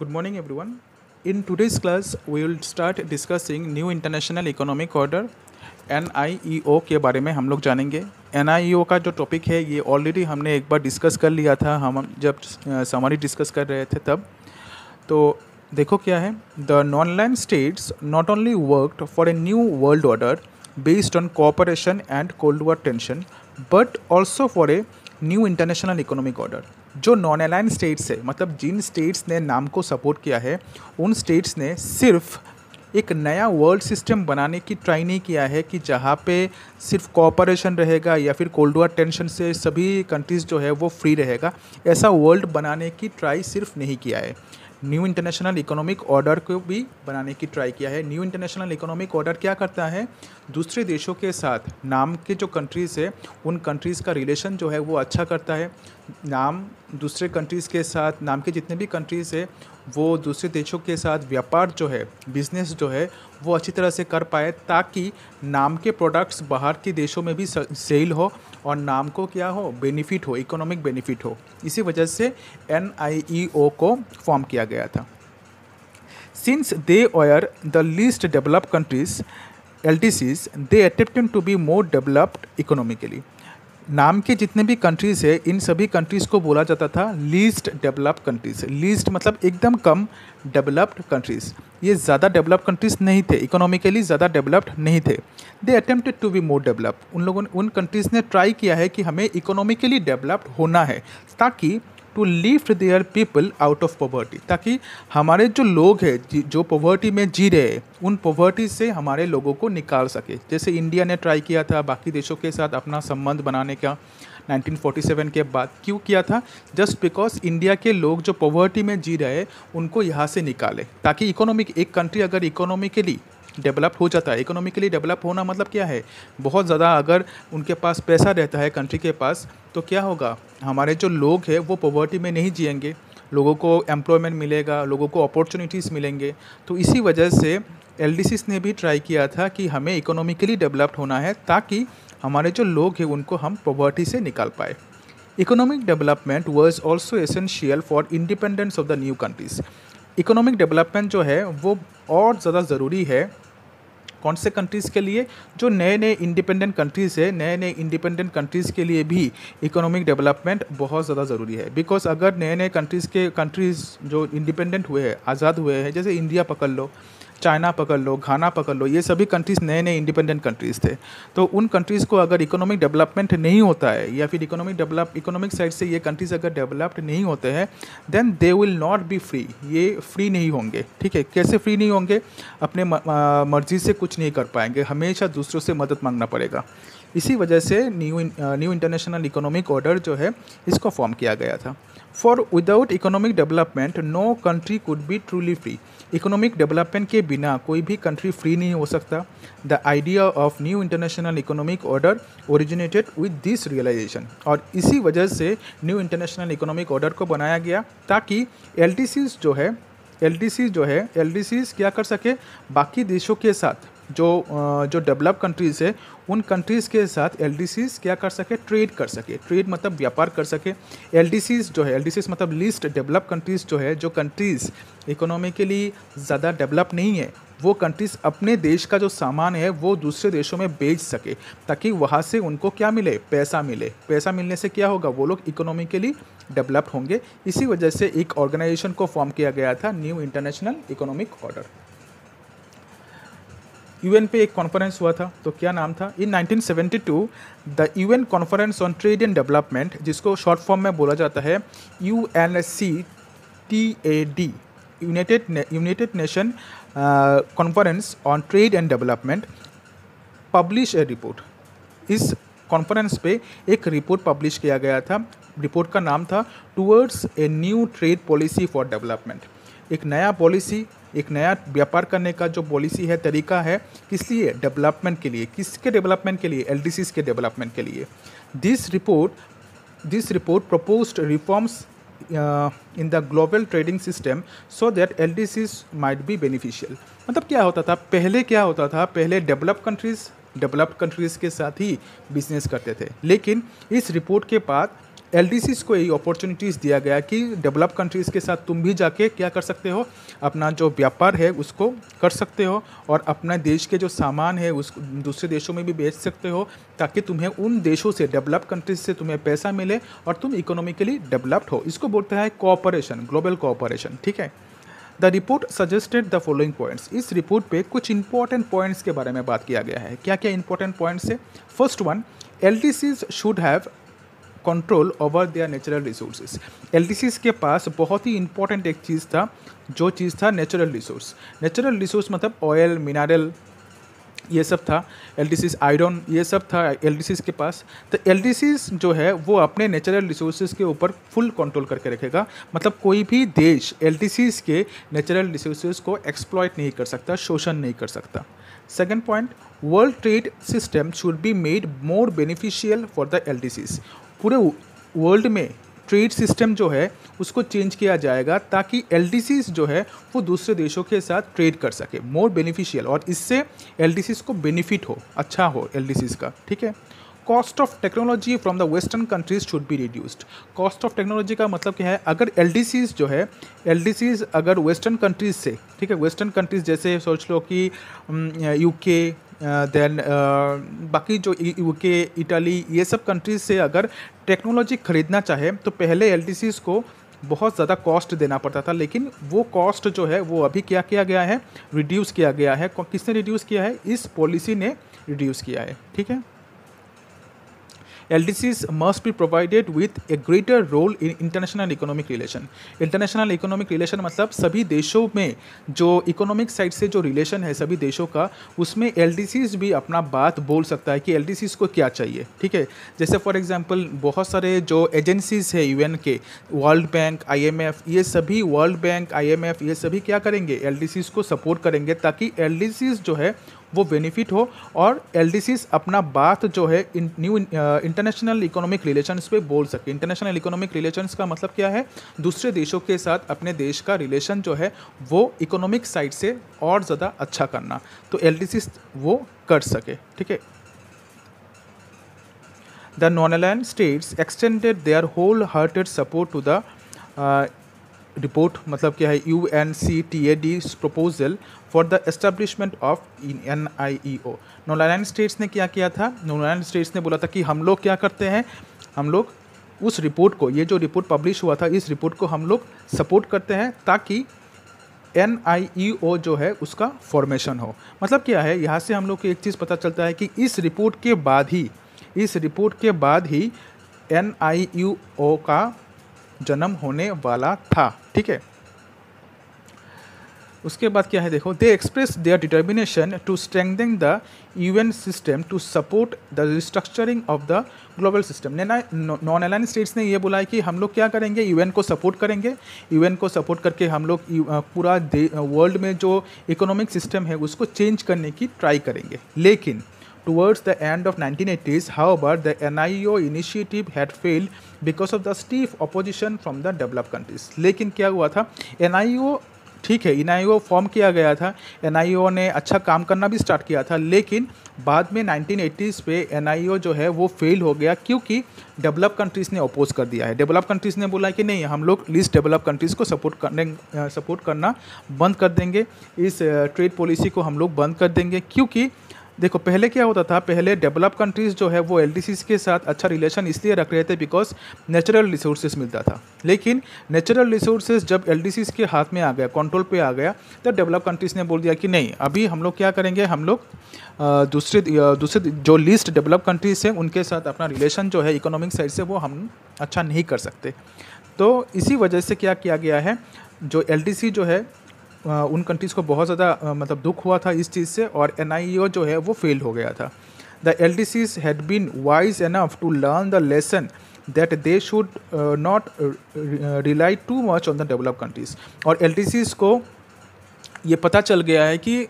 Good good morning everyone in today's class we will start discussing new international economic order N I E O के बारे में हम लोग जानेंगे N I E ओ का जो टॉपिक है ये ऑलरेडी हमने एक बार डिस्कस कर लिया था हम जब समरी डिस्कस कर रहे थे तब तो देखो क्या है the non aligned states not only work for a new world order based on cooperation and cold war tension but also for a new international economic order जो नॉन अलाइन स्टेट्स है मतलब जिन स्टेट्स ने नाम को support किया है उन states ने सिर्फ एक नया वर्ल्ड सिस्टम बनाने की ट्राई नहीं किया है कि जहाँ पे सिर्फ कॉपरेशन रहेगा या फिर कोल्ड वार टेंशन से सभी कंट्रीज़ जो है वो फ्री रहेगा ऐसा वर्ल्ड बनाने की ट्राई सिर्फ नहीं किया है न्यू इंटरनेशनल इकोनॉमिक ऑर्डर को भी बनाने की ट्राई किया है न्यू इंटरनेशनल इकोनॉमिक ऑर्डर क्या करता है दूसरे देशों के साथ नाम के जो कंट्रीज़ है उन कंट्रीज़ का रिलेशन जो है वो अच्छा करता है नाम दूसरे कंट्रीज़ के साथ नाम के जितने भी कंट्रीज़ है वो दूसरे देशों के साथ व्यापार जो है बिज़नेस जो है वो अच्छी तरह से कर पाए ताकि नाम के प्रोडक्ट्स बाहर के देशों में भी सेल हो और नाम को क्या हो बेनिफिट हो इकोनॉमिक बेनिफिट हो इसी वजह से एन e को फॉर्म किया गया था since they are the least develop countries L T Cs they attempted to be more developed economically नाम के जितने भी कंट्रीज़ है इन सभी कंट्रीज़ को बोला जाता था लीस्ट डेवलप कंट्रीज़ लीस्ट मतलब एकदम कम डेवलप्ड कंट्रीज़ ये ज़्यादा डेवलप्ड कंट्रीज़ नहीं थे इकोनॉमिकली ज़्यादा डेवलप्ड नहीं थे they attempted to be more develop उन लोगों ने उन कंट्रीज़ ने ट्राई किया है कि हमें इकोनॉमिकली डेवलप्ड होना है ताकि to lift their people out of poverty ताकि हमारे जो लोग हैं जो पॉवर्टी में जी रहे हैं उन पॉवर्टी से हमारे लोगों को निकाल सके जैसे इंडिया ने ट्राई किया था बाकी देशों के साथ अपना संबंध बनाने का 1947 के बाद क्यों किया था जस्ट बिकॉज इंडिया के लोग जो पॉवर्टी में जी रहे उनको यहाँ से निकाले ताकि इकोनॉमिक एक कंट्री अगर इकोनॉमिकली डेवलप हो जाता है इकोनॉमिकली डेवलप होना मतलब क्या है बहुत ज़्यादा अगर उनके पास पैसा रहता है कंट्री के पास तो क्या होगा हमारे जो लोग हैं वो पॉवर्टी में नहीं जियेंगे लोगों को एम्प्लॉयमेंट मिलेगा लोगों को अपॉर्चुनिटीज़ मिलेंगे तो इसी वजह से एल ने भी ट्राई किया था कि हमें इकोनॉमिकली डेवलप्ड होना है ताकि हमारे जो लोग हैं उनको हम पॉवर्टी से निकाल पाए economic development was also essential for independence of the new countries economic development जो है वो और ज़्यादा ज़रूरी है कौन से कंट्रीज़ के लिए जो नए नए इंडिपेंडेंट कंट्रीज़ है नए नए इंडिपेंडेंट कंट्रीज़ के लिए भी इकोनॉमिक डेवलपमेंट बहुत ज़्यादा ज़रूरी है बिकॉज अगर नए नए कंट्रीज़ के कंट्रीज़ जो इंडिपेंडेंट हुए हैं आज़ाद हुए हैं जैसे इंडिया पकड़ लो चाइना पकड़ लो घाना पकड़ लो ये सभी कंट्रीज़ नए नए इंडिपेंडेंट कंट्रीज़ थे तो उन कंट्रीज़ को अगर इकोनॉमिक डेवलपमेंट नहीं होता है या फिर इकोनॉमिक डेवलप इकोनॉमिक साइड से ये कंट्रीज़ अगर डेवलप्ड नहीं होते हैं then they will not be free ये फ्री नहीं होंगे ठीक है कैसे फ्री नहीं होंगे अपने मर्जी से कुछ नहीं कर पाएंगे हमेशा दूसरों से मदद मांगना पड़ेगा इसी वजह से new new international economic order जो है इसको फॉर्म किया गया था for without economic development no country could be truly free economic development के बिना कोई भी कंट्री फ्री नहीं हो सकता the idea of new international economic order originated with this realisation और इसी वजह से न्यू इंटरनेशनल इकोनॉमिक ऑर्डर को बनाया गया ताकि एल जो है एल जो है एल क्या कर सके बाकी देशों के साथ जो जो डेवलप कंट्रीज़ है उन कंट्रीज़ के साथ एल क्या कर सके ट्रेड कर सके ट्रेड मतलब व्यापार कर सके एल जो है एल मतलब लिस्ट डेवलप कंट्रीज़ जो है जो कंट्रीज़ इकोनॉमिकली ज़्यादा डेवलप नहीं है वो कंट्रीज़ अपने देश का जो सामान है वो दूसरे देशों में बेच सके ताकि वहाँ से उनको क्या मिले पैसा मिले पैसा मिलने से क्या होगा वो लोग इकोनॉमिकली डेवलप्ड होंगे इसी वजह से एक ऑर्गेनाइजेशन को फॉर्म किया गया था new international economic order UN पे एक कॉन्फ्रेंस हुआ था तो क्या नाम था in 1972 the UN conference on trade and development जिसको शॉर्ट फॉर्म में बोला जाता है U N C T A D United United Nation conference on trade and development publish a report इस कॉन्फ्रेंस पे एक रिपोर्ट पब्लिश किया गया था रिपोर्ट का नाम था towards a new trade policy for development एक नया पॉलिसी एक नया व्यापार करने का जो पॉलिसी है तरीका है किस लिए डेवलपमेंट के लिए किसके डेवलपमेंट के लिए एल के डेवलपमेंट के लिए this report this report proposed reforms in the global trading system so that L D Cs might be beneficial मतलब क्या होता था पहले क्या होता था पहले डेवलप कंट्रीज़ डेवलप्ड कंट्रीज़ के साथ ही बिजनेस करते थे लेकिन इस रिपोर्ट के बाद एल को यही अपॉर्चुनिटीज़ दिया गया कि डेवलप कंट्रीज़ के साथ तुम भी जाके क्या कर सकते हो अपना जो व्यापार है उसको कर सकते हो और अपने देश के जो सामान है उस दूसरे देशों में भी बेच सकते हो ताकि तुम्हें उन देशों से डेवलप कंट्रीज़ से तुम्हें पैसा मिले और तुम इकोनॉमिकली डेवलप्ड हो इसको बोलते हैं कोऑपरेशन ग्लोबल कोऑपरेशन ठीक है the report suggested the following points इस रिपोर्ट पे कुछ इंपॉर्टेंट पॉइंट्स के बारे में बात किया गया है क्या क्या इंपॉर्टेंट पॉइंट्स है first one L T Cs should have control over their natural resources L के पास बहुत ही इंपॉर्टेंट एक चीज़ था जो चीज़ था नेचुरल रिसोर्स नेचुरल रिसोर्स मतलब ऑयल मिनरल ये सब था एल आयरन ये सब था एल के पास तो एल जो है वो अपने नेचुरल रिसोर्स के ऊपर फुल कंट्रोल करके रखेगा मतलब कोई भी देश एल के नेचुरल रिसोर्स को एक्सप्लॉयट नहीं कर सकता शोषण नहीं कर सकता second point world trade system should be made more beneficial for the L पूरे वर्ल्ड में ट्रेड सिस्टम जो है उसको चेंज किया जाएगा ताकि एल जो है वो दूसरे देशों के साथ ट्रेड कर सके मोर बेनिफिशियल और इससे एल को बेनिफिट हो अच्छा हो एल का ठीक है cost of technology from the western countries should be reduced cost of technology का मतलब क्या है अगर एल जो है एल अगर वेस्टर्न कंट्रीज से ठीक है वेस्टर्न कंट्रीज जैसे सोच लो कि यूके देन uh, uh, बाकी जो यूके इटली ये सब कंट्रीज से अगर टेक्नोलॉजी ख़रीदना चाहे तो पहले एल को बहुत ज़्यादा कॉस्ट देना पड़ता था लेकिन वो कॉस्ट जो है वो अभी क्या किया गया है रिड्यूस किया गया है किसने रिड्यूस किया है इस पॉलिसी ने रिड्यूस किया है ठीक है LDCs must be provided with a greater role in international economic relation. International economic relation मतलब सभी देशों में जो इकोनॉमिक साइड से जो रिलेशन है सभी देशों का उसमें एल भी अपना बात बोल सकता है कि एल को क्या चाहिए ठीक है जैसे फॉर एग्जाम्पल बहुत सारे जो एजेंसीज़ है यू के वर्ल्ड बैंक आई ये सभी वर्ल्ड बैंक आई ये सभी क्या करेंगे एल को सपोर्ट करेंगे ताकि एल जो है वो बेनिफिट हो और एल अपना बात जो है इन, न्यू इंटरनेशनल इकोनॉमिक रिलेशंस पे बोल सके इंटरनेशनल इकोनॉमिक रिलेशंस का मतलब क्या है दूसरे देशों के साथ अपने देश का रिलेशन जो है वो इकोनॉमिक साइड से और ज़्यादा अच्छा करना तो एल वो कर सके ठीक है the non aligned states extended their whole hearted support to the report मतलब क्या है U N C T A D proposal for the establishment of N I E O non aligned states ने क्या किया था नोलाइन स्टेट्स ने बोला था कि हम लोग क्या करते हैं हम लोग उस रिपोर्ट को ये जो रिपोर्ट पब्लिश हुआ था इस रिपोर्ट को हम लोग सपोर्ट करते हैं ताकि एन आई ई ओ जो है उसका फॉर्मेशन हो मतलब क्या है यहाँ से हम लोग को एक चीज़ पता चलता है कि इस रिपोर्ट के बाद ही इस रिपोर्ट के बाद ही एन आई यू ओ का जन्म होने वाला था ठीक है उसके बाद क्या है देखो they express their determination to strengthening the UN system to support the restructuring of the global system ने नॉन अलाइन स्टेट्स ने ये बोला कि हम लोग क्या करेंगे यूएन को सपोर्ट करेंगे यूएन को सपोर्ट करके हम लोग पूरा वर्ल्ड में जो इकोनॉमिक सिस्टम है उसको चेंज करने की ट्राई करेंगे लेकिन Towards the end of 1980s, however, the NIO e initiative had failed because of the stiff opposition from the developed countries. लेकिन क्या हुआ था NIO e ठीक है एन फॉर्म e किया गया था एन ने अच्छा काम करना भी स्टार्ट किया था लेकिन बाद में 1980s पे एन जो है वो फेल हो गया क्योंकि डेवलप कंट्रीज़ ने अपोज कर दिया है डेवलप कंट्रीज़ ने बोला कि नहीं हम लोग लीस्ट डेवलप कंट्रीज़ को सपोर्ट करने सपोर्ट करना बंद कर देंगे इस ट्रेड पॉलिसी को हम लोग बंद कर देंगे क्योंकि देखो पहले क्या होता था पहले डेवलप कंट्रीज़ जो है वो एल के साथ अच्छा रिलेशन इसलिए रख रहे थे बिकॉज नेचुरल रिसोर्सेज मिलता था लेकिन नेचुरल रिसोर्सेज जब एल के हाथ में आ गया कंट्रोल पे आ गया तो डेवलप कंट्रीज़ ने बोल दिया कि नहीं अभी हम लोग क्या करेंगे हम लोग दूसरे दूसरे जो लिस्ट डेवलप कंट्रीज़ हैं उनके साथ अपना रिलेशन जो है इकोनॉमिक साइड से वो हम अच्छा नहीं कर सकते तो इसी वजह से क्या किया गया है जो एल जो है उन कंट्रीज़ को बहुत ज़्यादा मतलब दुख हुआ था इस चीज़ से और एन e जो है वो फेल हो गया था the L D Cs had been wise enough to learn the lesson that they should not rely too much on the develop countries और एल को ये पता चल गया है कि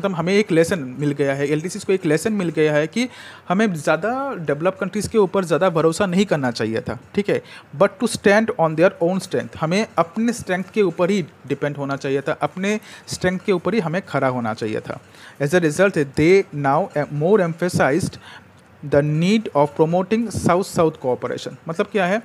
मतलब हमें एक लेसन मिल गया है एल को एक लेसन मिल गया है कि हमें ज़्यादा डेवलप कंट्रीज़ के ऊपर ज़्यादा भरोसा नहीं करना चाहिए था ठीक है but to stand on their own strength हमें अपने स्ट्रेंथ के ऊपर ही डिपेंड होना चाहिए था अपने स्ट्रेंथ के ऊपर ही हमें खड़ा होना चाहिए था as a result they now more emphasise the need of promoting south south cooperation मतलब क्या है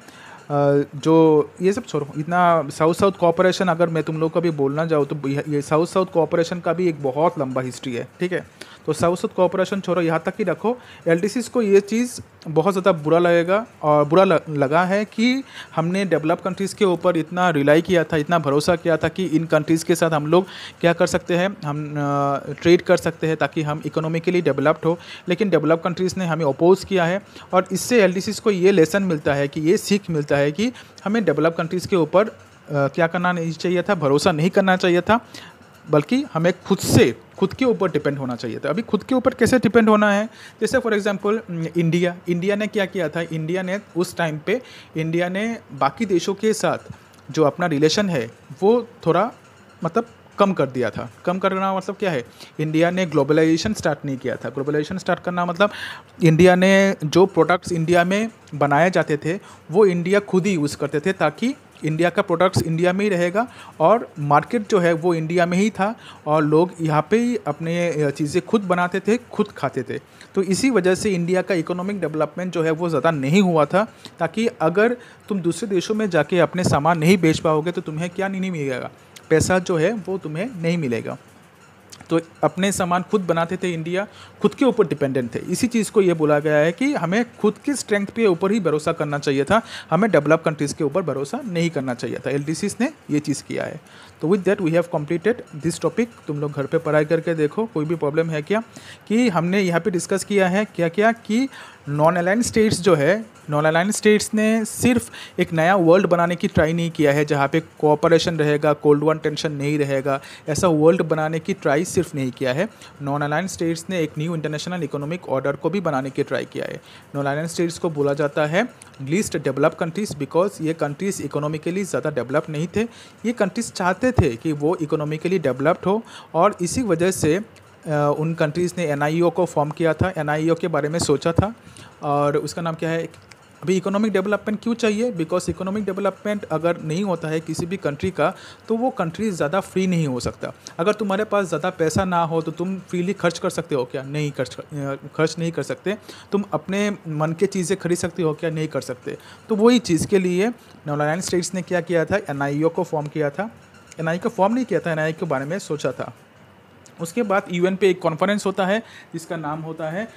जो ये सब छोड़ो इतना साउथ साउथ कॉपरेशन अगर मैं तुम लोग का भी बोलना चाहूँ तो ये साउथ साउथ कॉपरेशन का भी एक बहुत लंबा हिस्ट्री है ठीक है तो साउथ कॉपरेशन छोड़ो यहाँ तक ही रखो एल को ये चीज़ बहुत ज़्यादा बुरा लगेगा और बुरा लगा है कि हमने डेवलप कंट्रीज़ के ऊपर इतना रिलाई किया था इतना भरोसा किया था कि इन कंट्रीज़ के साथ हम लोग क्या कर सकते हैं हम ट्रेड कर सकते हैं ताकि हम इकोनॉमिकली डेवलप्ड हो लेकिन डेवलप कंट्रीज़ ने हमें अपोज किया है और इससे एल को ये लेसन मिलता है कि ये सीख मिलता है कि हमें डेवलप कंट्रीज़ के ऊपर क्या करना नहीं चाहिए था भरोसा नहीं करना चाहिए था बल्कि हमें खुद से खुद के ऊपर डिपेंड होना चाहिए था अभी खुद के ऊपर कैसे डिपेंड होना है जैसे फॉर एग्जांपल इंडिया इंडिया ने क्या किया था इंडिया ने उस टाइम पे इंडिया ने बाकी देशों के साथ जो अपना रिलेशन है वो थोड़ा मतलब कम कर दिया था कम करना मतलब क्या है इंडिया ने ग्लोबलाइजेशन स्टार्ट नहीं किया था ग्लोबलाइजेशन स्टार्ट करना मतलब इंडिया ने जो प्रोडक्ट्स इंडिया में बनाए जाते थे वो इंडिया खुद ही यूज़ करते थे ताकि इंडिया का प्रोडक्ट्स इंडिया में ही रहेगा और मार्केट जो है वो इंडिया में ही था और लोग यहाँ पे ही अपने चीज़ें खुद बनाते थे खुद खाते थे तो इसी वजह से इंडिया का इकोनॉमिक डेवलपमेंट जो है वो ज़्यादा नहीं हुआ था ताकि अगर तुम दूसरे देशों में जाके अपने सामान नहीं बेच पाओगे तो तुम्हें क्या नहीं मिलेगा पैसा जो है वो तुम्हें नहीं मिलेगा तो अपने सामान खुद बनाते थे इंडिया खुद के ऊपर डिपेंडेंट थे इसी चीज़ को ये बोला गया है कि हमें खुद की स्ट्रेंथ के ऊपर ही भरोसा करना चाहिए था हमें डेवलप कंट्रीज़ के ऊपर भरोसा नहीं करना चाहिए था एल ने ये चीज़ किया है तो with that we have completed this topic तुम लोग घर पर पढ़ाई करके देखो कोई भी प्रॉब्लम है क्या कि हमने यहाँ पर डिस्कस किया है क्या क्या कि नॉन अलाइन स्टेट्स जो है नॉन अलाइन स्टेट्स ने सिर्फ एक नया वर्ल्ड बनाने की ट्राई नहीं किया है जहाँ पे कोऑपरेशन रहेगा कोल्ड वन टेंशन नहीं रहेगा ऐसा वर्ल्ड बनाने की ट्राई सिर्फ नहीं किया है नॉन अलाइन स्टेट्स ने एक न्यू इंटरनेशनल इकोनॉमिक ऑर्डर को भी बनाने की ट्राई किया है नॉन अलाइन स्टेट्स को बोला जाता है लीस्ट डेवलप कंट्रीज़ बिकॉज ये कंट्रीज़ इकोनॉमिकली ज़्यादा डेवलप नहीं थे ये कंट्रीज़ चाहते थे कि वो इकोनॉमिकली डेवलप्ड हो और इसी वजह से उन कंट्रीज़ ने एन e को फॉर्म किया था एन e के बारे में सोचा था और उसका नाम क्या है अभी इकोनॉमिक डेवलपमेंट क्यों चाहिए बिकॉज इकोनॉमिक डेवलपमेंट अगर नहीं होता है किसी भी कंट्री का तो वो कंट्री ज़्यादा फ्री नहीं हो सकता अगर तुम्हारे पास ज़्यादा पैसा ना हो तो तुम फ्रीली खर्च कर सकते हो क्या नहीं खर्च खर्च नहीं कर सकते तुम अपने मन के चीज़ें खरीद सकते हो क्या नहीं कर सकते तो वही चीज़ के लिए नवनारायण स्टेट्स ने क्या किया था एन e को फॉर्म किया था एन को फॉर्म नहीं किया था एन के बारे में सोचा था उसके बाद यूएन पे एक कॉन्फ्रेंस होता है जिसका नाम होता है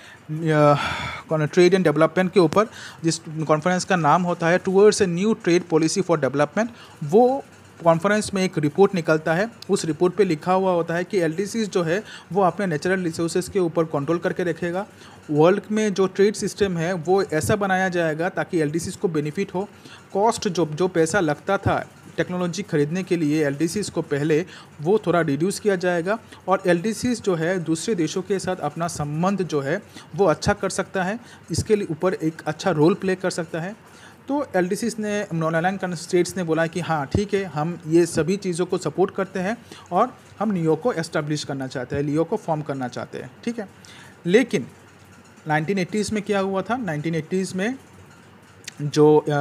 ट्रेड एंड डेवलपमेंट के ऊपर जिस कॉन्फ्रेंस का नाम होता है towards a new trade policy for development वो कॉन्फ्रेंस में एक रिपोर्ट निकलता है उस रिपोर्ट पे लिखा हुआ होता है कि एल जो है वो अपने नेचुरल रिसोर्सेज के ऊपर कंट्रोल करके रखेगा वर्ल्ड में जो ट्रेड सिस्टम है वो ऐसा बनाया जाएगा ताकि एल को बेनिफिट हो कॉस्ट जो जो पैसा लगता था टेक्नोलॉजी खरीदने के लिए एल को पहले वो थोड़ा रिड्यूस किया जाएगा और एल जो है दूसरे देशों के साथ अपना संबंध जो है वो अच्छा कर सकता है इसके लिए ऊपर एक अच्छा रोल प्ले कर सकता है तो एल ने नॉन अलाइन स्टेट्स ने बोला कि हाँ ठीक है हम ये सभी चीज़ों को सपोर्ट करते हैं और हम नियो को एस्टेब्लिश करना चाहते हैं लियो को फॉर्म करना चाहते हैं ठीक है लेकिन 1980s में क्या हुआ था 1980s में जो आ,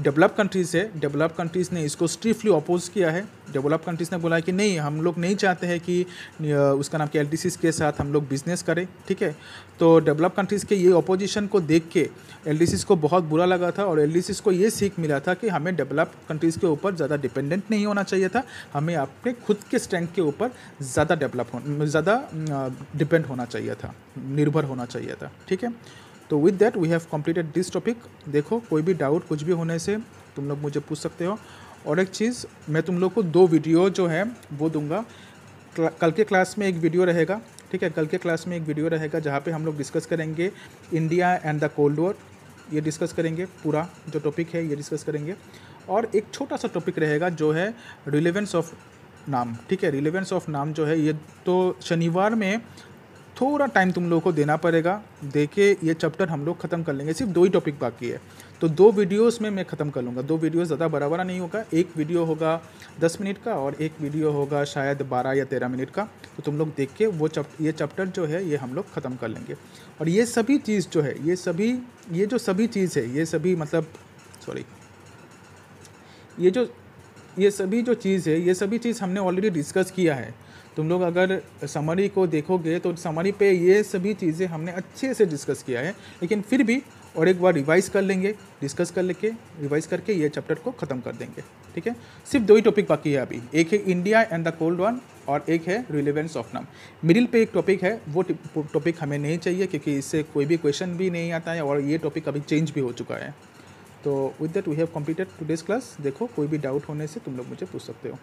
डेवलप कंट्रीज़ है डेवलप कंट्रीज़ ने इसको स्ट्रिक्टली अपोज किया है डेवलप कंट्रीज़ ने बोला कि नहीं हम लोग नहीं चाहते हैं कि उसका नाम के एल के साथ हम लोग बिजनेस करें ठीक है तो डेवलप कंट्रीज़ के ये अपोजिशन को देख के एल को बहुत बुरा लगा था और एल को ये सीख मिला था कि हमें डेवलप कंट्रीज़ के ऊपर ज़्यादा डिपेंडेंट नहीं होना चाहिए था हमें अपने खुद के स्ट्रेंथ के ऊपर ज़्यादा डेवलप हो ज़्यादा डिपेंड होना चाहिए था निर्भर होना चाहिए था ठीक है तो with that we have completed this topic देखो कोई भी डाउट कुछ भी होने से तुम लोग मुझे पूछ सकते हो और एक चीज़ मैं तुम लोग को दो वीडियो जो है वो दूंगा कल के क्लास में एक वीडियो रहेगा ठीक है कल के क्लास में एक वीडियो रहेगा जहाँ पे हम लोग डिस्कस करेंगे India and the cold war ये डिस्कस करेंगे पूरा जो टॉपिक है ये डिस्कस करेंगे और एक छोटा सा टॉपिक रहेगा जो है रिलेवेंस ऑफ नाम ठीक है रिलेवेंस ऑफ नाम जो है ये तो शनिवार में थोड़ा टाइम तुम लोगों को देना पड़ेगा देखे ये चैप्टर हम लोग ख़त्म कर लेंगे सिर्फ दो ही टॉपिक बाकी है तो दो वीडियोस में मैं ख़त्म कर लूँगा दो वीडियोस ज़्यादा बड़ा बड़ा नहीं होगा एक वीडियो होगा दस मिनट का और एक वीडियो होगा शायद बारह या तेरह मिनट का तो तुम लोग देख के वो चप ये चैप्टर जो है ये हम लोग ख़त्म कर लेंगे और ये सभी चीज़ जो है ये सभी ये जो सभी चीज़ है ये सभी मतलब सॉरी ये जो ये सभी जो चीज़ है ये सभी चीज़ हमने ऑलरेडी डिस्कस किया है तुम लोग अगर समरी को देखोगे तो समरी पे ये सभी चीज़ें हमने अच्छे से डिस्कस किया है लेकिन फिर भी और एक बार रिवाइज़ कर लेंगे डिस्कस कर लेके रिवाइज़ करके ये चैप्टर को ख़त्म कर देंगे ठीक है सिर्फ दो ही टॉपिक बाकी है अभी एक है India and the cold one और एक है रिलेवेंस ऑफ नाम मिडिल पे एक टॉपिक है वो टॉपिक हमें नहीं चाहिए क्योंकि इससे कोई भी क्वेश्चन भी नहीं आता है और ये टॉपिक अभी चेंज भी हो चुका है तो with that we have completed today's class देखो कोई भी डाउट होने से तुम लोग मुझे पूछ सकते हो